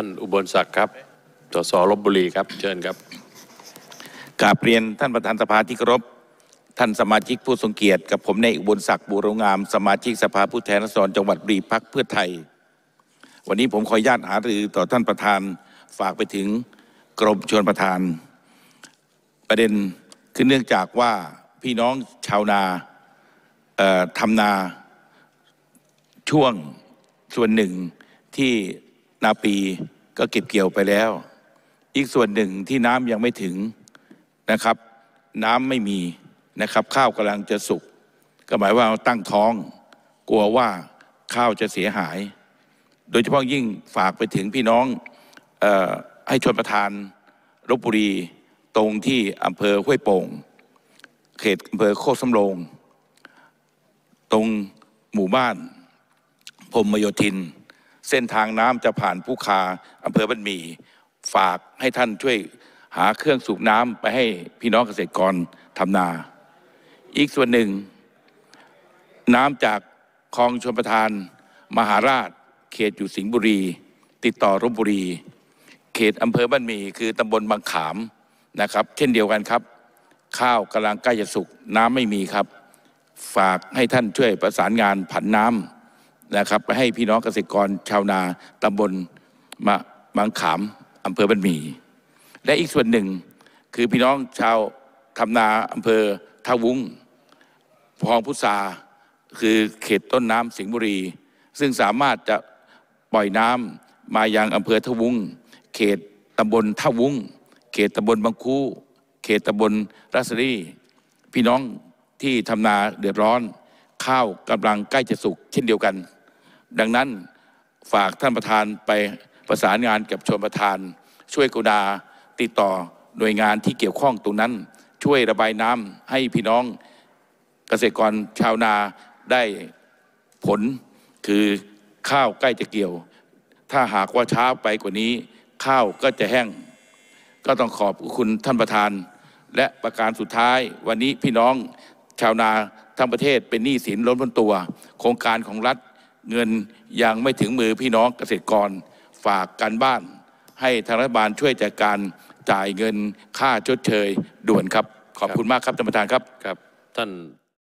านอุบลศักดิ์ครับสสลบบุรีครับ เชิญครับกราบเรียนท่านประธานสภาที่เคารพท่านสมาชิกผู้ทรงเกียรติ กับผมในอุบลศักดิ์บูรงาม สมาชิกสภาผู้แทนราษฎรจังหวัดบีพักเพื่อไทย วันนี้ผมขอญาตหารือต่อท่านประธานฝากไปถึงกรมชวนประธาน ประเด็นคือเนื่องจากว่าพี่น้องชาวนาทำนาช่วงส่วนหนึ่งที่นาปีก็เก็บเกี่ยวไปแล้ว อีกส่วนหนึ่งที่น้ำยังไม่ถึงนะครับ น้ำไม่มีนะครับ ข้าวกำลังจะสุกก็หมายว่าตั้งท้องกลัวว่าข้าวจะเสียหาย โดยเฉพาะยิ่งฝากไปถึงพี่น้องออให้ชนประทานลบบุรีตรงที่อำเภอห้วยโป่ง เขตอำเภอโคกสำโรง ตรงหมู่บ้านพรมมโยธินเส้นทางน้ำจะผ่านผู้คาอำเภอบันมี ฝากให้ท่านช่วยหาเครื่องสูบน้ำไปให้พี่น้องเกษตรกรทำนา อีกส่วนหนึ่ง น้ำจากคลองชนประทาน มหาราชเขตอยู่สิงห์บุรี ติดต่อรบบุรี เขตอำเภอบ้านมีคือตำบลบางขามนะครับ เช่นเดียวกันครับ ข้าวกำลังใกล้จะสุกน้ำไม่มีครับ ฝากให้ท่านช่วยประสานงานผันน้ำนะครับไปให้พี่น้องเกษตรกรชาวนาตำบลมาบางขามอำเภอบันมี และอีกส่วนหนึ่งคือพี่น้องชาวทำนาอำเภอท่าวุ้งพองพุทราคือเขตต้นน้ำสิงห์บุรี ซึ่งสามารถจะปล่อยน้ำมายังอำเภอท่าวุ้ง เขตตำบลท่าวุ้งเขตตำบลบางคูเขตตำบลรัศรีพี่น้องที่ทำนาเดือดร้อน ข้าวกำลังใกล้จะสุกเช่นเดียวกันดังนั้นฝากท่านประธานไปประสานงานกับชนประธาน ช่วยกุณาติดต่อหน่วยงานที่เกี่ยวข้องตรงนั้น ช่วยระบายน้ำให้พี่น้อง เกษตรกรชาวนาได้ผลคือข้าวใกล้จะเกี่ยว ถ้าหากว่าช้าไปกว่านี้ ข้าวก็จะแห้ง ก็ต้องขอบคุณท่านประธานและประการสุดท้ายวันนี้พี่น้องชาวนาทั้งประเทศเป็นหนี้สินล้นพ้นตัว โครงการของรัฐเงินยังไม่ถึงมือพี่น้องเกษตรกรฝากการบ้านให้ทางรัฐบาลช่วยจัดการจ่ายเงินค่าชดเชยด่วนครับ ขอบคุณมากครับท่านประธานครับครับท่าน